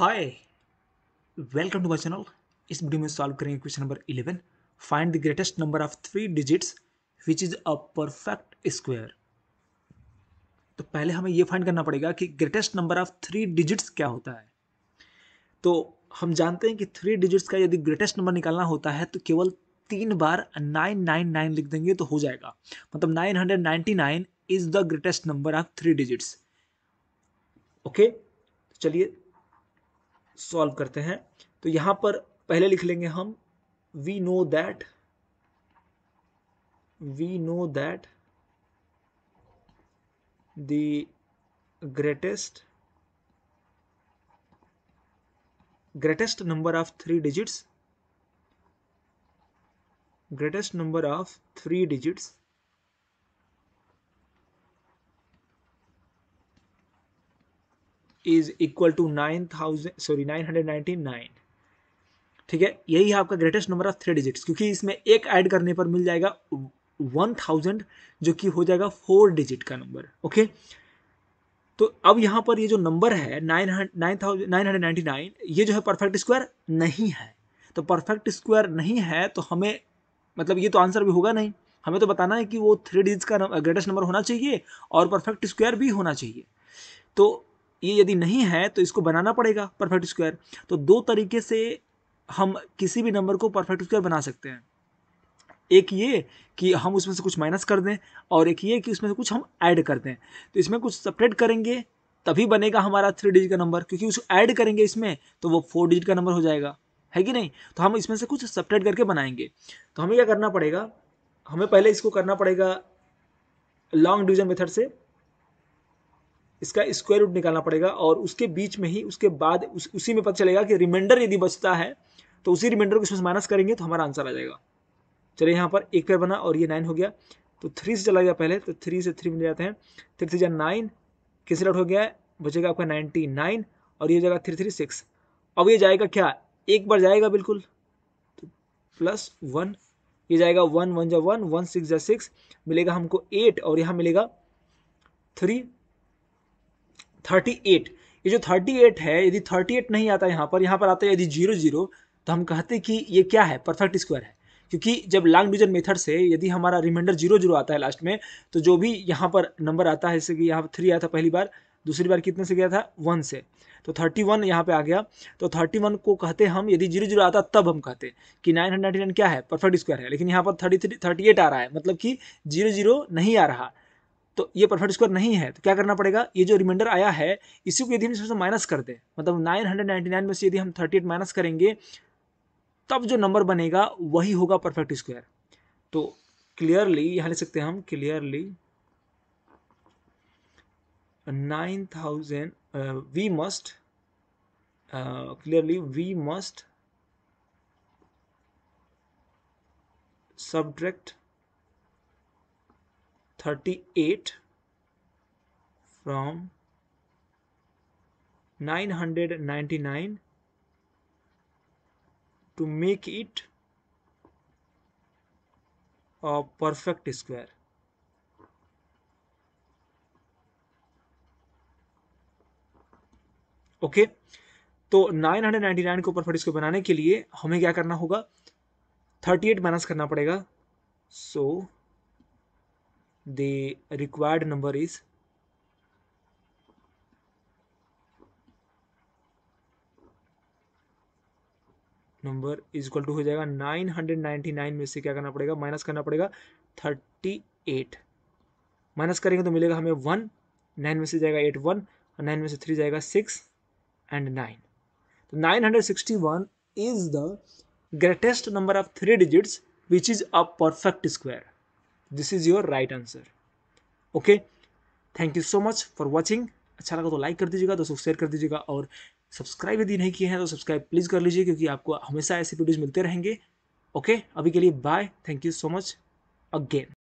Hi welcome to my channel इस video में solve करेंगे question number 11 find the greatest number of three digits which is a perfect square तो पहले हमें ये फाइंड करना पड़ेगा कि greatest number of three digits क्या होता है तो हम जानते हैं कि थ्री डिजिट्स का यदि ग्रेटेस्ट नंबर निकालना होता है तो केवल तीन बार नाइन लिख देंगे तो हो जाएगा मतलब nine nine is the greatest number of three digits okay चलिए सॉल्व करते हैं तो यहां पर पहले लिख लेंगे हम we know that we know that the greatest greatest number of three digits greatest number of three digits is equal to nine thousand sorry nine hundred ninety nine ठीक है यही है आपका ग्रेटेस्ट नंबर ऑफ थ्री डिजिट्स क्योंकि इसमें एक ऐड करने पर मिल जाएगा वन थाउजेंड जो कि हो जाएगा फोर डिजिट का नंबर ओके तो अब यहाँ पर ये जो नंबर है nine nine thousand nine hundred ninety nine ये जो है परफेक्ट स्क्वायर नहीं है तो परफेक्ट स्क्वायर नहीं है तो हमें मतलब ये तो आंसर भी होगा नहीं हमें तो बताना है कि वो थ्री डिजिट का ग्रेटेस्ट नंबर होना चाहिए और परफेक्ट स्क्वायर भी होना चाहिए तो ये यदि नहीं है तो इसको बनाना पड़ेगा परफेक्ट स्क्वायर तो दो तरीके से हम किसी भी नंबर को परफेक्ट स्क्वायर बना सकते हैं एक ये कि हम उसमें से कुछ माइनस कर दें और एक ये कि उसमें से कुछ हम ऐड कर दें तो इसमें कुछ सपरेट करेंगे तभी बनेगा हमारा थ्री डिजिट का नंबर क्योंकि उसको ऐड करेंगे इसमें तो वो फोर डिजिट का नंबर हो जाएगा है कि नहीं तो हम इसमें से कुछ सपरेट करके बनाएंगे तो हमें क्या करना पड़ेगा हमें पहले इसको करना पड़ेगा लॉन्ग डिविजन मेथड से इसका स्क्वायर रूट निकालना पड़ेगा और उसके बीच में ही उसके बाद उस, उसी में पता चलेगा कि रिमाइंडर यदि बचता है तो उसी रिमाइंडर को इसमें माइनस करेंगे तो हमारा आंसर आ जाएगा चलिए यहाँ पर एक पेयर बना और ये नाइन हो गया तो थ्री से चला गया पहले तो थ्री से थ्री मिल जाते हैं थ्री थ्री जहाँ नाइन कैसे रेट हो गया है बचेगा आपका नाइन्टी नाइन और ये हो जाएगा थ्री थ्री सिक्स अब ये जाएगा क्या एक बार जाएगा बिल्कुल तो प्लस वन ये जाएगा वन वन जा वन वन सिक्स जा सिक्स मिलेगा हमको एट और यहाँ मिलेगा थ्री थर्टी एट ये जो थर्टी एट है यदि थर्टी एट नहीं आता यहाँ पर यहाँ पर आता है यदि जीरो जीरो तो हम कहते कि ये क्या है परफेक्ट स्क्वायर है क्योंकि जब लॉन्ग डिविजन मेथड से यदि हमारा रिमाइंडर जीरो जीरो आता है लास्ट में तो जो भी यहाँ पर नंबर आता है जैसे कि यहाँ पर थ्री आया था पहली बार दूसरी बार कितने से गया था वन से तो थर्टी वन यहाँ पर आ गया तो थर्टी वन को कहते हम यदि जीरो जीरो आता तब हम कहते कि नाइन हंड्रेड नाइन क्या है परफेक्ट स्क्वायर है लेकिन यहाँ पर थर्टी थ्री थर्टी एट आ रहा है मतलब कि जीरो जीरो नहीं आ रहा तो ये परफेक्ट स्क्वायर नहीं है तो क्या करना पड़ेगा ये जो रिमाइंडर आया है इसी को यदि हम इसमें माइनस कर दें मतलब 999 में से यदि हम 38 माइनस करेंगे तब जो नंबर बनेगा वही होगा परफेक्ट स्क्वायर तो क्लियरली यहाँ लिख सकते हैं हम clearly nine thousand we must clearly we must subtract 38 from 999 to make it a perfect square. Okay तो 999 को परफेक्ट स्क्वायर बनाने के लिए हमें क्या करना होगा 38 माइनस करना पड़ेगा so so, the required number is number is equal to हो जाएगा 999 में से क्या करना पड़ेगा माइनस करना पड़ेगा 38 माइनस करेंगे तो मिलेगा हमें वन नाइन में से जाएगा एट वन और नाइन में से थ्री जाएगा सिक्स एंड नाइन तो nine hundred sixty one is the greatest number of three digits which is a perfect square this is your right answer okay thank you so much for watching अच्छा लगा तो like कर दीजिएगा दोस्तों share कर दीजिएगा और सब्सक्राइब यदि नहीं किए हैं तो सब्सक्राइब प्लीज़ कर लीजिए क्योंकि आपको हमेशा ऐसे वीडियोज़ मिलते रहेंगे ओके okay? अभी के लिए bye thank you so much again